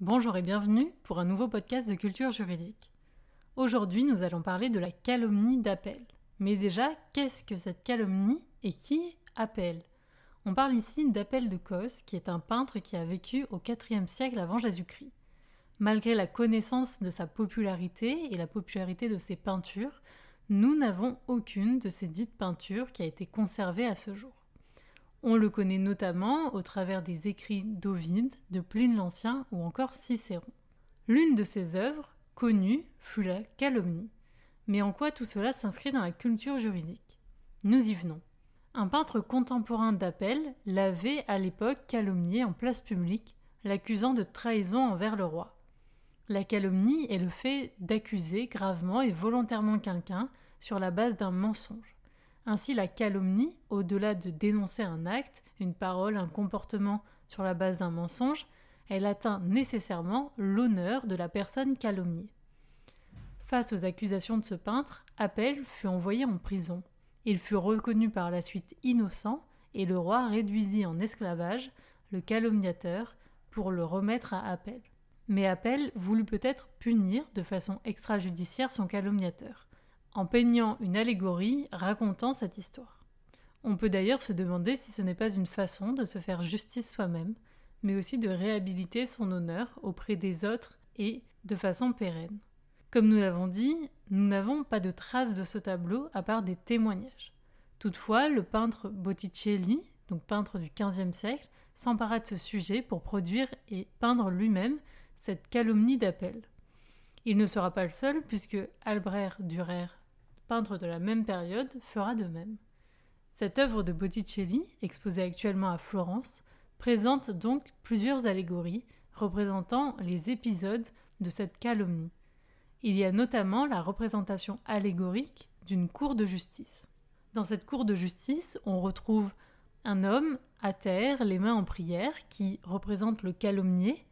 Bonjour et bienvenue pour un nouveau podcast de culture juridique. Aujourd'hui, nous allons parler de la calomnie d'appel. Mais déjà, qu'est-ce que cette calomnie et qui appelle On parle ici d'Appel de Cos, qui est un peintre qui a vécu au IVe siècle avant Jésus-Christ. Malgré la connaissance de sa popularité et la popularité de ses peintures, nous n'avons aucune de ces dites peintures qui a été conservée à ce jour. On le connaît notamment au travers des écrits d'Ovide, de Pline l'Ancien ou encore Cicéron. L'une de ses œuvres, connue, fut la calomnie. Mais en quoi tout cela s'inscrit dans la culture juridique Nous y venons. Un peintre contemporain d'appel l'avait à l'époque calomnié en place publique, l'accusant de trahison envers le roi. La calomnie est le fait d'accuser gravement et volontairement quelqu'un sur la base d'un mensonge. Ainsi, la calomnie, au-delà de dénoncer un acte, une parole, un comportement sur la base d'un mensonge, elle atteint nécessairement l'honneur de la personne calomniée. Face aux accusations de ce peintre, Appel fut envoyé en prison. Il fut reconnu par la suite innocent et le roi réduisit en esclavage le calomniateur pour le remettre à Appel. Mais Appel voulut peut-être punir de façon extrajudiciaire son calomniateur en peignant une allégorie racontant cette histoire. On peut d'ailleurs se demander si ce n'est pas une façon de se faire justice soi-même, mais aussi de réhabiliter son honneur auprès des autres et de façon pérenne. Comme nous l'avons dit, nous n'avons pas de traces de ce tableau à part des témoignages. Toutefois, le peintre Botticelli, donc peintre du XVe siècle, s'empara de ce sujet pour produire et peindre lui-même cette calomnie d'appel. Il ne sera pas le seul puisque Albrecht Durer peintre de la même période, fera de même. Cette œuvre de Botticelli, exposée actuellement à Florence, présente donc plusieurs allégories représentant les épisodes de cette calomnie. Il y a notamment la représentation allégorique d'une cour de justice. Dans cette cour de justice, on retrouve un homme à terre, les mains en prière, qui représente le calomnier,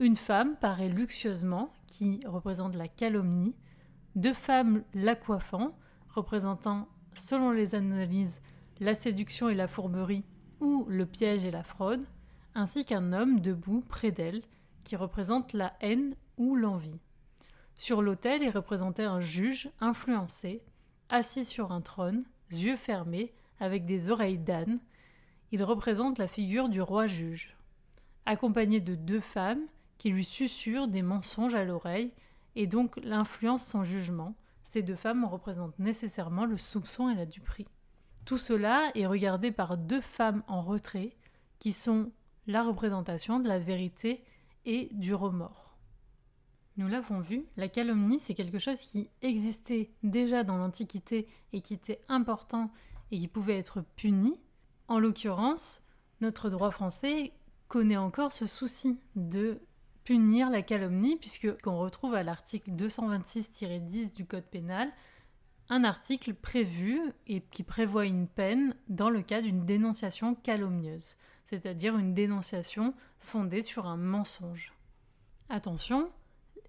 une femme parée luxueusement, qui représente la calomnie, deux femmes la coiffant, représentant, selon les analyses, la séduction et la fourberie ou le piège et la fraude, ainsi qu'un homme debout près d'elle qui représente la haine ou l'envie. Sur l'autel est représenté un juge influencé, assis sur un trône, yeux fermés, avec des oreilles d'âne. Il représente la figure du roi juge, accompagné de deux femmes qui lui susurent des mensonges à l'oreille et donc l'influence son jugement, ces deux femmes représentent nécessairement le soupçon et la duperie. Tout cela est regardé par deux femmes en retrait qui sont la représentation de la vérité et du remords. Nous l'avons vu, la calomnie, c'est quelque chose qui existait déjà dans l'Antiquité et qui était important et qui pouvait être puni. En l'occurrence, notre droit français connaît encore ce souci de punir la calomnie, puisque qu'on retrouve à l'article 226-10 du Code pénal un article prévu et qui prévoit une peine dans le cas d'une dénonciation calomnieuse, c'est-à-dire une dénonciation fondée sur un mensonge. Attention,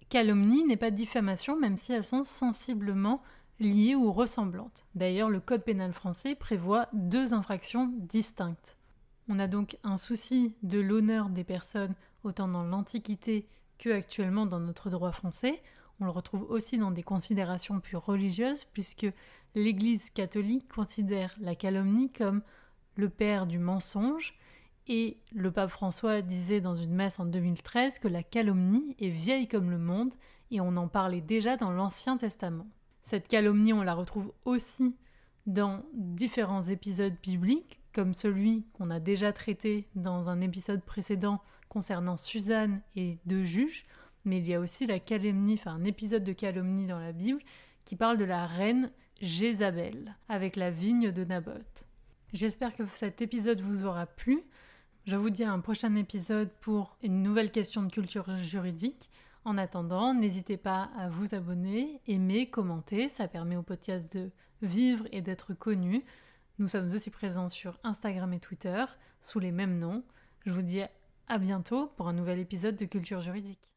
calomnie n'est pas diffamation même si elles sont sensiblement liées ou ressemblantes. D'ailleurs, le Code pénal français prévoit deux infractions distinctes. On a donc un souci de l'honneur des personnes autant dans l'Antiquité que actuellement dans notre droit français. On le retrouve aussi dans des considérations plus religieuses, puisque l'Église catholique considère la calomnie comme le père du mensonge, et le pape François disait dans une messe en 2013 que la calomnie est vieille comme le monde, et on en parlait déjà dans l'Ancien Testament. Cette calomnie, on la retrouve aussi dans différents épisodes bibliques, comme celui qu'on a déjà traité dans un épisode précédent concernant Suzanne et deux juges, mais il y a aussi la calomnie, enfin un épisode de calomnie dans la Bible qui parle de la reine Jézabel avec la vigne de Naboth. J'espère que cet épisode vous aura plu. Je vous dis à un prochain épisode pour une nouvelle question de culture juridique. En attendant, n'hésitez pas à vous abonner, aimer, commenter, ça permet au podcast de vivre et d'être connu. Nous sommes aussi présents sur Instagram et Twitter sous les mêmes noms. Je vous dis à bientôt pour un nouvel épisode de Culture juridique.